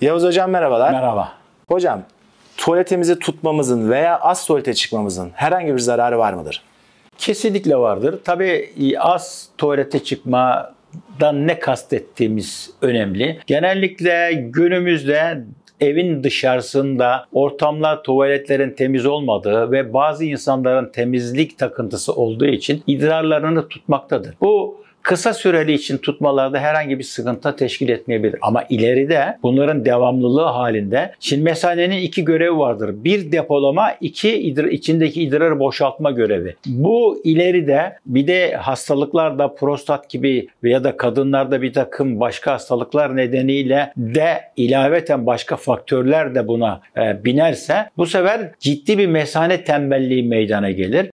Yavuz Hocam merhabalar. Merhaba. Hocam tuvaletimizi tutmamızın veya az tuvalete çıkmamızın herhangi bir zararı var mıdır? Kesinlikle vardır. Tabii e, az tuvalete çıkma dan ne kastettiğimiz önemli. Genellikle günümüzde evin dışarısında ortamlar tuvaletlerin temiz olmadığı ve bazı insanların temizlik takıntısı olduğu için idrarlarını tutmaktadır. Bu kısa süreli için tutmalarda herhangi bir sıkıntı teşkil etmeyebilir. Ama ileride bunların devamlılığı halinde şimdi mesanenin iki görevi vardır. Bir depolama, iki idrar, içindeki idrarı boşaltma görevi. Bu ileride bir de hastalıklarda prostat gibi veya da kadınlarda bir takım başka hastalıklar nedeniyle de ilaveten başka faktörler de buna e, binerse bu sefer ciddi bir mesane tembelliği meydana gelir.